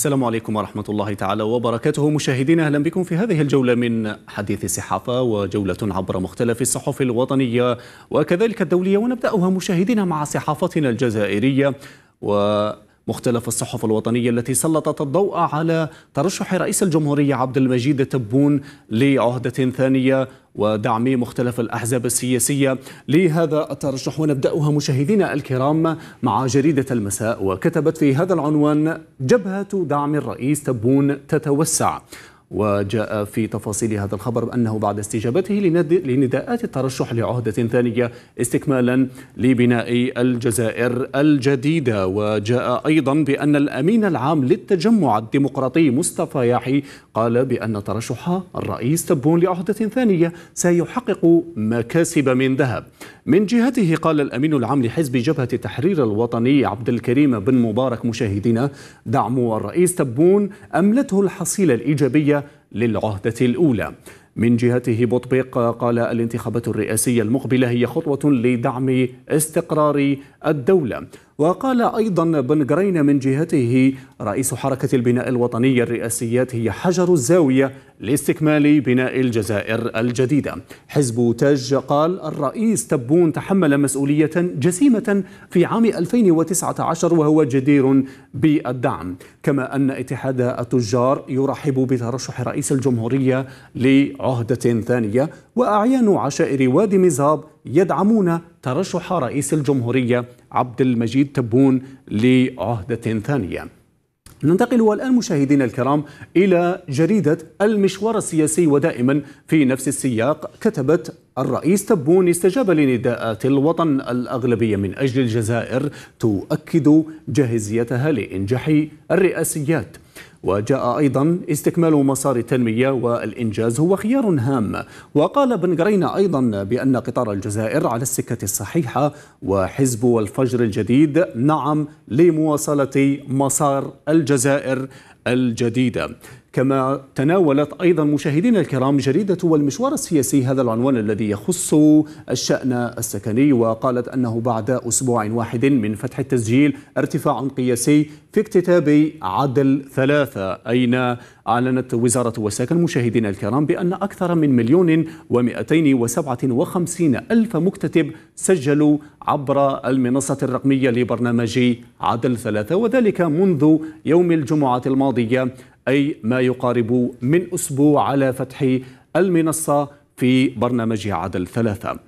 السلام عليكم ورحمة الله تعالى وبركاته مشاهدينا أهلا بكم في هذه الجولة من حديث الصحافة وجولة عبر مختلف الصحف الوطنية وكذلك الدولية ونبدأها مشاهدينا مع صحافتنا الجزائرية و مختلف الصحف الوطنية التي سلطت الضوء على ترشح رئيس الجمهورية عبد المجيد تبون لعهدة ثانية ودعم مختلف الأحزاب السياسية لهذا الترشح ونبدأها مشاهدينا الكرام مع جريدة المساء وكتبت في هذا العنوان جبهة دعم الرئيس تبون تتوسع وجاء في تفاصيل هذا الخبر بأنه بعد استجابته لنداءات الترشح لعهدة ثانية استكمالا لبناء الجزائر الجديدة وجاء أيضا بأن الأمين العام للتجمع الديمقراطي مصطفى ياحي قال بأن ترشح الرئيس تبون لعهدة ثانية سيحقق مكاسب من ذهب من جهته قال الأمين العام لحزب جبهة التحرير الوطني عبد الكريم بن مبارك مشاهدينا دعم الرئيس تبون أملته الحصيلة الإيجابية للعهدة الأولى من جهته بطبيق قال الانتخابات الرئاسية المقبلة هي خطوة لدعم استقرار الدولة وقال أيضا بن جرين من جهته رئيس حركة البناء الوطني الرئاسيات هي حجر الزاوية لاستكمال بناء الجزائر الجديدة حزب تاج قال الرئيس تبون تحمل مسؤولية جسيمة في عام 2019 وهو جدير بالدعم كما أن اتحاد التجار يرحب بترشح رئيس الجمهورية لعهدة ثانية وأعيان عشائر وادي مزهاب يدعمون ترشح رئيس الجمهورية عبد المجيد تبون لعهدة ثانية ننتقل والآن مشاهدينا الكرام إلى جريدة المشوار السياسي ودائما في نفس السياق كتبت الرئيس تبون استجاب لنداءات الوطن الأغلبية من أجل الجزائر تؤكد جاهزيتها لإنجاح الرئاسيات وجاء أيضا استكمال مسار التنمية والإنجاز هو خيار هام وقال بن جرين أيضا بأن قطار الجزائر على السكة الصحيحة وحزب والفجر الجديد نعم لمواصلة مسار الجزائر الجديدة كما تناولت أيضا مشاهدينا الكرام جريدة والمشوار السياسي هذا العنوان الذي يخص الشأن السكني وقالت أنه بعد أسبوع واحد من فتح التسجيل ارتفاع قياسي في اكتتاب عدل ثلاثة أين أعلنت وزارة والسكن مشاهدينا الكرام بأن أكثر من مليون ومئتين وسبعة وخمسين ألف مكتتب سجلوا عبر المنصة الرقمية لبرنامج عدل ثلاثة وذلك منذ يوم الجمعة الماضية أي ما يقارب من أسبوع على فتح المنصة في برنامج عدل ثلاثة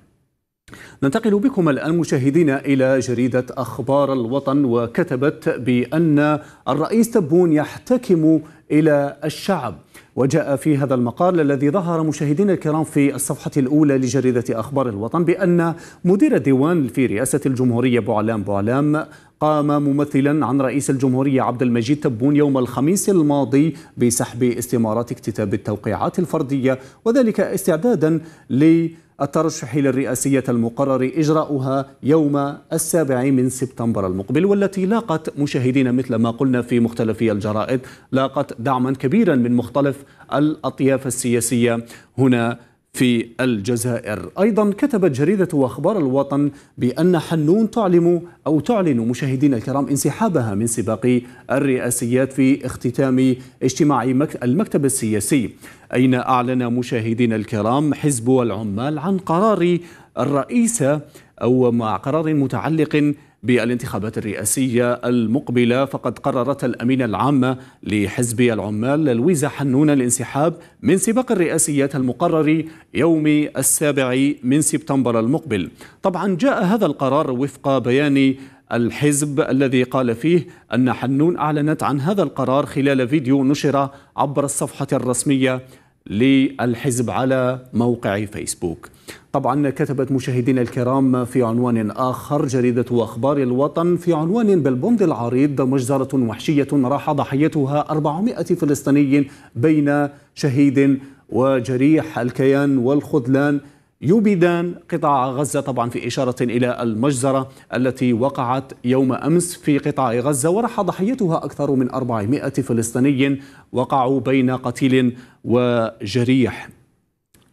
ننتقل بكم الآن مشاهدين إلى جريدة أخبار الوطن وكتبت بأن الرئيس تبون يحتكم إلى الشعب وجاء في هذا المقال الذي ظهر مشاهدينا الكرام في الصفحة الأولى لجريدة أخبار الوطن بأن مدير الديوان في رئاسة الجمهورية بوعلام بوعلام قام ممثلا عن رئيس الجمهورية عبد المجيد تبون يوم الخميس الماضي بسحب استمارات اكتتاب التوقيعات الفردية وذلك استعدادا ل الترشح للرئاسية المقرر إجراؤها يوم السابع من سبتمبر المقبل والتي لاقت مشاهدين مثل ما قلنا في مختلف الجرائد لاقت دعما كبيرا من مختلف الأطياف السياسية هنا في الجزائر أيضا كتبت جريدة أخبار الوطن بأن حنون تعلم أو تعلن مشاهدين الكرام انسحابها من سباق الرئاسيات في اختتام اجتماع المكتب السياسي أين أعلن مشاهدين الكرام حزب العمال عن قرار الرئيسة أو مع قرار متعلق بالانتخابات الرئاسية المقبلة فقد قررت الأمينة العامة لحزب العمال لويزا حنون الانسحاب من سباق الرئاسيات المقرر يوم السابع من سبتمبر المقبل طبعا جاء هذا القرار وفق بيان الحزب الذي قال فيه أن حنون أعلنت عن هذا القرار خلال فيديو نشر عبر الصفحة الرسمية للحزب على موقع فيسبوك طبعا كتبت مشاهدينا الكرام في عنوان آخر جريدة أخبار الوطن في عنوان بالبند العريض مجزرة وحشية راح ضحيتها 400 فلسطيني بين شهيد وجريح الكيان والخذلان يبيدان قطاع غزة طبعا في إشارة إلى المجزرة التي وقعت يوم أمس في قطاع غزة وراح ضحيتها أكثر من 400 فلسطيني وقعوا بين قتيل وجريح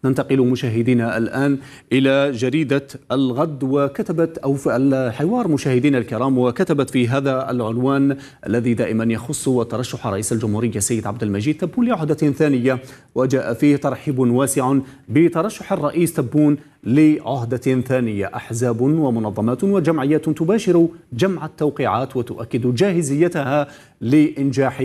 ننتقل مشاهدينا الآن إلى جريدة الغد وكتبت أو في الحوار مشاهدينا الكرام وكتبت في هذا العنوان الذي دائما يخص وترشح رئيس الجمهورية السيد عبد المجيد تبون لعهدة ثانية وجاء فيه ترحيب واسع بترشح الرئيس تبون لعهدة ثانية أحزاب ومنظمات وجمعيات تباشر جمع التوقيعات وتؤكد جاهزيتها لإنجاح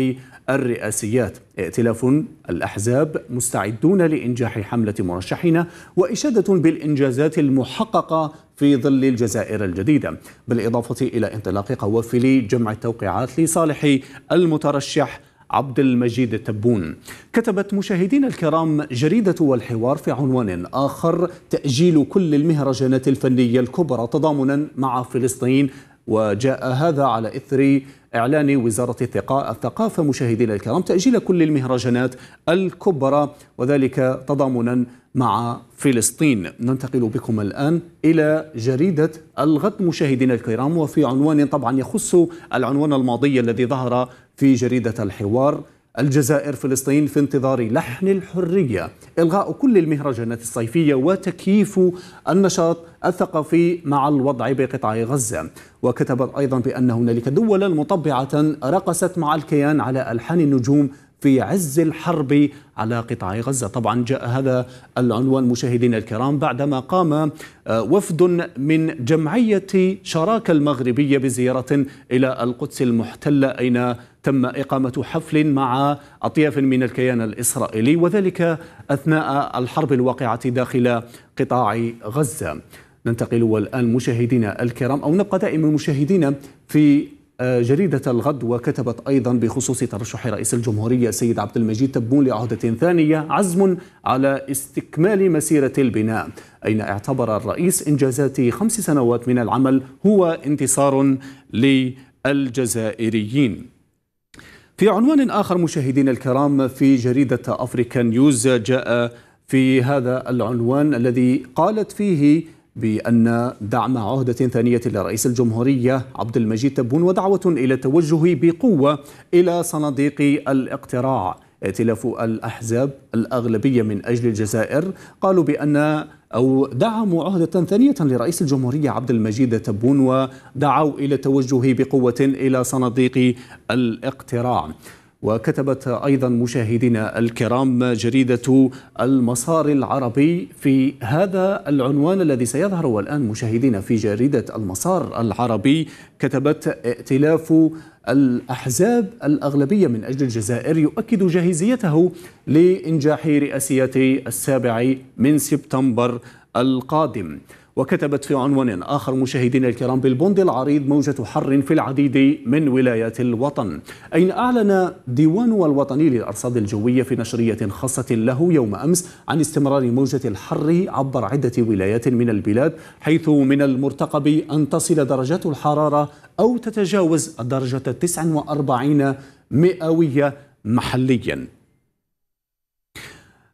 الرئاسيات ائتلاف الأحزاب مستعدون لإنجاح حملة مرشحين وإشادة بالإنجازات المحققة في ظل الجزائر الجديدة بالإضافة إلى انطلاق قوافل جمع التوقيعات لصالح المترشح عبد المجيد التبون كتبت مشاهدين الكرام جريدة والحوار في عنوان آخر تأجيل كل المهرجانات الفنية الكبرى تضامنا مع فلسطين وجاء هذا على إثر إعلان وزارة الثقافة مشاهدينا الكرام تأجيل كل المهرجانات الكبرى وذلك تضامنا مع فلسطين ننتقل بكم الآن إلى جريدة الغد مشاهدينا الكرام وفي عنوان طبعا يخص العنوان الماضي الذي ظهر في جريدة الحوار الجزائر فلسطين في انتظار لحن الحرية إلغاء كل المهرجانات الصيفية وتكييف النشاط الثقافي مع الوضع بقطاع غزة وكتبت أيضا بأن هنالك دولا مطبعة رقصت مع الكيان على ألحان النجوم في عز الحرب على قطاع غزة طبعا جاء هذا العنوان مشاهدينا الكرام بعدما قام آه، وفد من جمعية شراكة المغربية بزيارة إلى القدس المحتلة أين تم إقامة حفل مع أطياف من الكيان الإسرائيلي وذلك أثناء الحرب الواقعة داخل قطاع غزة ننتقل والآن مشاهدينا الكرام أو نبقى دائما مشاهدينا في آه، جريدة الغد وكتبت أيضا بخصوص ترشح رئيس الجمهورية السيد عبد المجيد تبون لعهدة ثانية عزم على استكمال مسيرة البناء أين اعتبر الرئيس إنجازات خمس سنوات من العمل هو انتصار للجزائريين في عنوان آخر مشاهدينا الكرام في جريدة أفريكان نيوز جاء في هذا العنوان الذي قالت فيه بأن دعم عهدة ثانية لرئيس الجمهورية عبد المجيد تبون ودعوة إلى التوجه بقوة إلى صناديق الاقتراع ائتلاف الأحزاب الأغلبية من أجل الجزائر قالوا بأن أو دعموا عهدة ثانية لرئيس الجمهورية عبد المجيد تبون ودعوا إلى التوجه بقوة إلى صناديق الاقتراع وكتبت أيضا مشاهدينا الكرام جريدة المسار العربي في هذا العنوان الذي سيظهر الآن مشاهدينا في جريدة المسار العربي كتبت ائتلاف الأحزاب الأغلبية من أجل الجزائر يؤكد جاهزيته لإنجاح رئاسية السابع من سبتمبر القادم وكتبت في عنوان آخر مشاهدينا الكرام بالبند العريض موجة حر في العديد من ولايات الوطن أين أعلن ديوان الوطني للأرصاد الجوية في نشرية خاصة له يوم أمس عن استمرار موجة الحر عبر عدة ولايات من البلاد حيث من المرتقب أن تصل درجات الحرارة أو تتجاوز درجة 49 مئوية محليا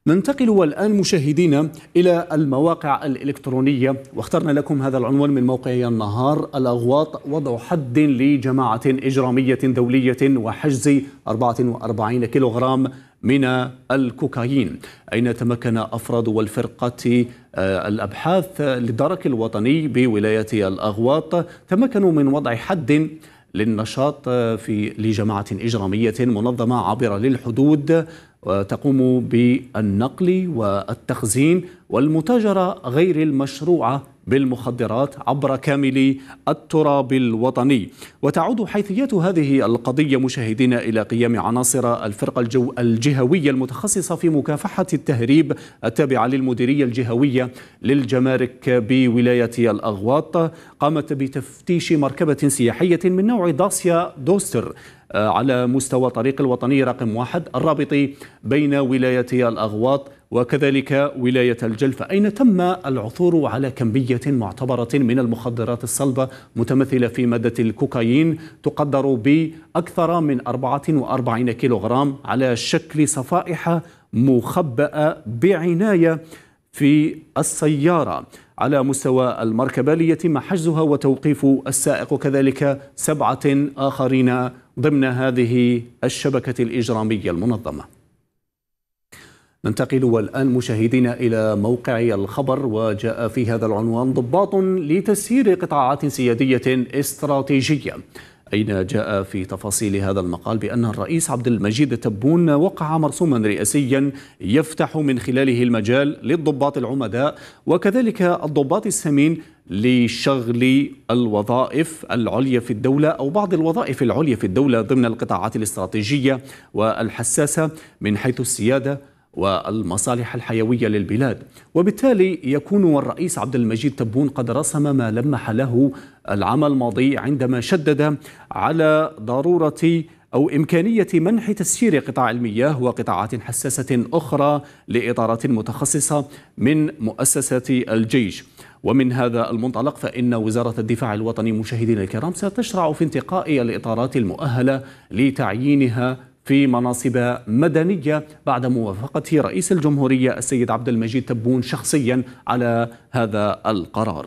ننتقل والآن مشاهدينا إلى المواقع الإلكترونية واخترنا لكم هذا العنوان من موقع النهار الأغواط وضع حد لجماعة إجرامية دولية وحجز 44 كيلوغرام من الكوكايين أين تمكن أفراد والفرقة آه، الأبحاث للدرك الوطني بولاية الأغواط تمكنوا من وضع حد للنشاط في لجماعة إجرامية منظمة عبر للحدود وتقوم بالنقل والتخزين والمتاجرة غير المشروعة بالمخدرات عبر كامل التراب الوطني وتعود حيثيات هذه القضية مشاهدين إلى قيام عناصر الفرقة الجو الجهوية المتخصصة في مكافحة التهريب التابعة للمديرية الجهوية للجمارك بولاية الأغواط قامت بتفتيش مركبة سياحية من نوع داسيا دوستر آه، على مستوى طريق الوطني رقم واحد الرابط بين ولايتي الأغواط وكذلك ولاية الجلفة أين تم العثور على كمية معتبرة من المخدرات الصلبة متمثلة في مادة الكوكايين تقدر بأكثر من 44 كيلوغرام على شكل صفائح مخبأة بعناية في السيارة على مستوى المركبة ليتم حجزها وتوقيف السائق وكذلك سبعة آخرين ضمن هذه الشبكة الإجرامية المنظمة ننتقل والآن مشاهدينا إلى موقع الخبر وجاء في هذا العنوان ضباط لتسيير قطاعات سيادية استراتيجية أين جاء في تفاصيل هذا المقال بأن الرئيس عبد المجيد تبون وقع مرسوما رئاسيا يفتح من خلاله المجال للضباط العمداء وكذلك الضباط السمين لشغل الوظائف العليا في الدولة أو بعض الوظائف العليا في الدولة ضمن القطاعات الاستراتيجية والحساسة من حيث السيادة والمصالح الحيوية للبلاد وبالتالي يكون الرئيس عبد المجيد تبون قد رسم ما لمح له العام الماضي عندما شدد على ضرورة أو إمكانية منح تسيير قطاع المياه وقطاعات حساسة أخرى لإطارات متخصصة من مؤسسة الجيش ومن هذا المنطلق فإن وزارة الدفاع الوطني مشاهدينا الكرام ستشرع في انتقاء الإطارات المؤهلة لتعيينها في مناصب مدنية بعد موافقة رئيس الجمهورية السيد عبد المجيد تبون شخصيا على هذا القرار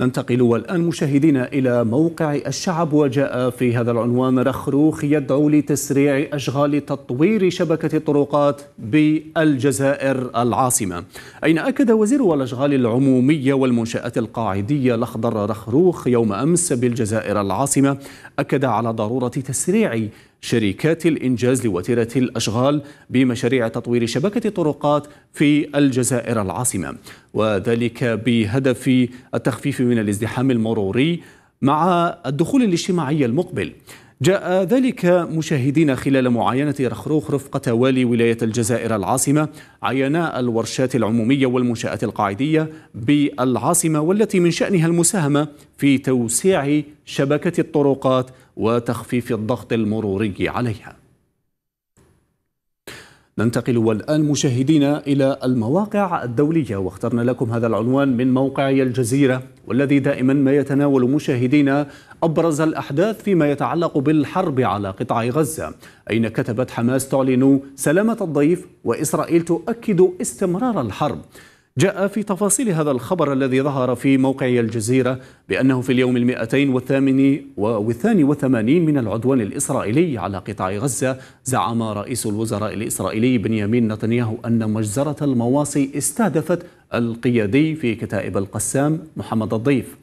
ننتقل والآن مشاهدينا إلى موقع الشعب وجاء في هذا العنوان رخروخ يدعو لتسريع أشغال تطوير شبكة الطرقات بالجزائر العاصمة أين أكد وزير الأشغال العمومية والمنشآت القاعدية الأخضر رخروخ يوم أمس بالجزائر العاصمة أكد على ضرورة تسريع شركات الإنجاز لوتيرة الأشغال بمشاريع تطوير شبكة طرقات في الجزائر العاصمة وذلك بهدف التخفيف من الازدحام المروري مع الدخول الاجتماعي المقبل جاء ذلك مشاهدين خلال معاينة رخروخ رفقة والي ولاية الجزائر العاصمة عينا الورشات العمومية والمنشآت القاعدية بالعاصمة والتي من شأنها المساهمة في توسيع شبكة الطرقات وتخفيف الضغط المروري عليها ننتقل والآن مشاهدينا إلى المواقع الدولية واخترنا لكم هذا العنوان من موقع الجزيرة والذي دائما ما يتناول مشاهدينا أبرز الأحداث فيما يتعلق بالحرب على قطاع غزة أين كتبت حماس تعلن سلامة الضيف وإسرائيل تؤكد استمرار الحرب جاء في تفاصيل هذا الخبر الذي ظهر في موقع الجزيرة بأنه في اليوم المائتين والثامن والثاني وثمانين من العدوان الإسرائيلي على قطاع غزة زعم رئيس الوزراء الإسرائيلي بنيامين نتنياهو أن مجزرة المواصي استهدفت القيادي في كتائب القسام محمد الضيف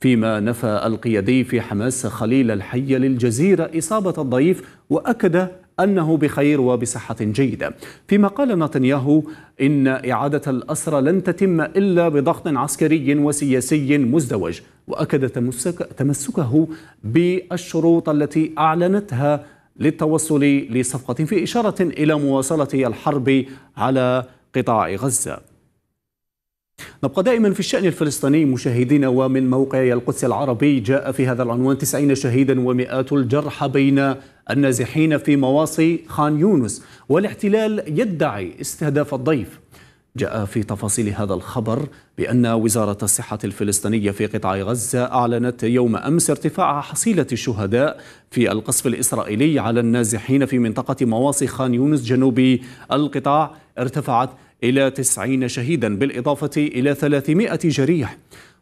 فيما نفى القيادي في حماس خليل الحي للجزيرة إصابة الضيف وأكد أنه بخير وبصحة جيدة فيما قال نتنياهو إن إعادة الأسرى لن تتم إلا بضغط عسكري وسياسي مزدوج وأكد تمسكه بالشروط التي أعلنتها للتوصل لصفقة في إشارة إلى مواصلة الحرب على قطاع غزة نبقى دائما في الشأن الفلسطيني مشاهدين ومن موقع القدس العربي جاء في هذا العنوان 90 شهيدا ومئات الجرحى بين النازحين في مواصي خان يونس والاحتلال يدعي استهداف الضيف جاء في تفاصيل هذا الخبر بأن وزارة الصحة الفلسطينية في قطاع غزة أعلنت يوم أمس ارتفاع حصيلة الشهداء في القصف الإسرائيلي على النازحين في منطقة مواصي خان يونس جنوب القطاع ارتفعت إلى 90 شهيدا بالإضافة إلى 300 جريح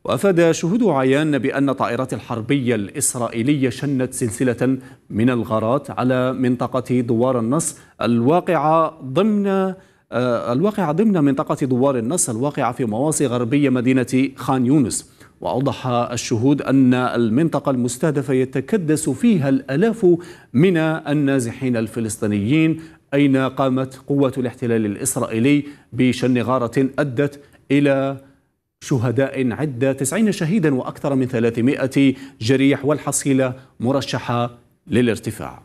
وأفاد شهود عيان بأن الطائرات الحربية الإسرائيلية شنت سلسلة من الغارات على منطقة دوار النص الواقعة ضمن آه، الواقعة ضمن منطقة دوار النص الواقعة في مواصي غربية مدينة خان يونس وأوضح الشهود أن المنطقة المستهدفة يتكدس فيها الألاف من النازحين الفلسطينيين أين قامت قوة الاحتلال الإسرائيلي بشن غارة أدت إلى شهداء عدة 90 شهيدا وأكثر من 300 جريح والحصيلة مرشحة للارتفاع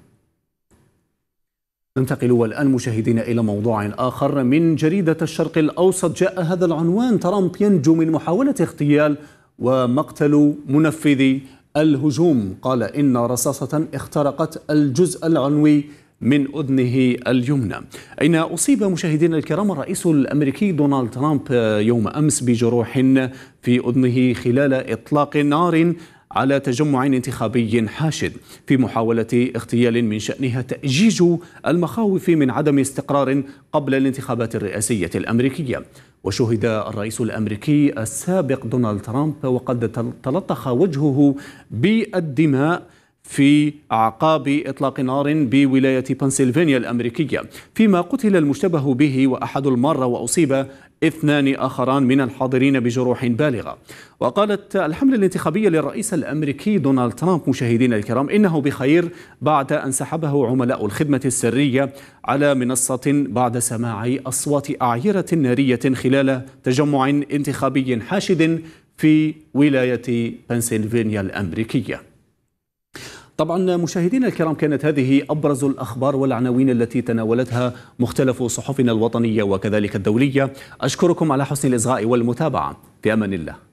ننتقل والآن مشاهدينا إلى موضوع آخر من جريدة الشرق الأوسط جاء هذا العنوان ترامب ينجو من محاولة اغتيال ومقتل منفذي الهجوم قال إن رصاصة اخترقت الجزء العنوي من أذنه اليمنى أين أصيب مشاهدينا الكرام الرئيس الأمريكي دونالد ترامب يوم أمس بجروح في أذنه خلال إطلاق نار على تجمع انتخابي حاشد في محاولة اغتيال من شأنها تأجيج المخاوف من عدم استقرار قبل الانتخابات الرئاسية الأمريكية وشهد الرئيس الأمريكي السابق دونالد ترامب وقد تلطخ وجهه بالدماء في أعقاب إطلاق نار بولاية بنسلفانيا الأمريكية فيما قتل المشتبه به وأحد المرة وأصيب اثنان آخران من الحاضرين بجروح بالغة وقالت الحملة الانتخابية للرئيس الأمريكي دونالد ترامب مشاهدين الكرام إنه بخير بعد أن سحبه عملاء الخدمة السرية على منصة بعد سماع أصوات أعيرة نارية خلال تجمع انتخابي حاشد في ولاية بنسلفانيا الأمريكية طبعا مشاهدينا الكرام كانت هذه أبرز الأخبار والعناوين التي تناولتها مختلف صحفنا الوطنية وكذلك الدولية أشكركم على حسن الإصغاء والمتابعة في أمان الله